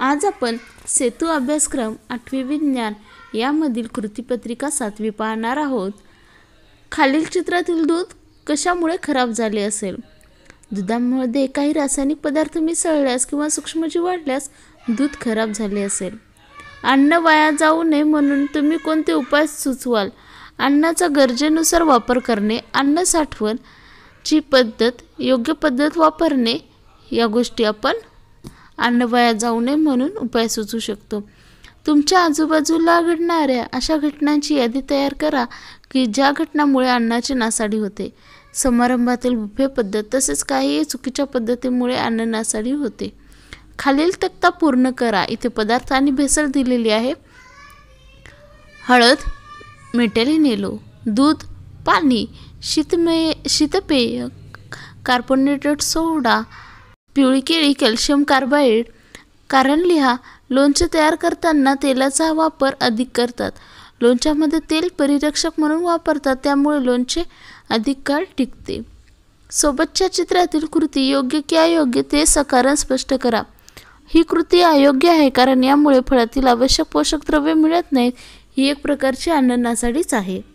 आज आपण सेतू अभ्यासक्रम आठवी विज्ञान यामधील कृतीपत्रिका सातवी पाहणार आहोत खालील चित्रातील दूध कशामुळे खराब झाले असेल दुधामध्ये काही रासायनिक पदार्थ मिसळल्यास किंवा सूक्ष्मजीव वाढल्यास दूध खराब झाले असेल अन्न वाया जाऊ नये म्हणून तुम्ही कोणते उपाय सुचवाल अन्नाचा गरजेनुसार वापर करणे अन्न साठवण पद्धत योग्य पद्धत वापरणे या गोष्टी आपण अन्न अन्नवाया जाऊ नये म्हणून उपाय सुचू शकतो तुमच्या आजूबाजूला घडणाऱ्या अशा घटनांची यादी तयार करा की ज्या घटनामुळे अन्नाची नासाडी होते समारंभातील बुफे पद्धत तसेच काही चुकीच्या पद्धतीमुळे अन्न नासाडी होते खालील तक्ता पूर्ण करा इथे पदार्थ आणि भेसळ दिलेली आहे हळद नेलो दूध पाणी शीतमेय शीतपेय कार्बोनेटेड सोडा पिवळी केळी कॅल्शियम कार्बाईड कारण लिहा लोणचे तयार करताना तेलाचा वापर अधिक करतात लोणच्यामध्ये तेल परिरक्षक म्हणून वापरतात त्यामुळे लोणचे अधिक काळ टिकते सोबतच्या चित्रातील कृती योग्य की अयोग्य ते सकारण स्पष्ट करा ही कृती अयोग्य आहे कारण यामुळे फळातील आवश्यक पोषक द्रव्य मिळत नाहीत ही एक प्रकारची आनंदासाठीच आहे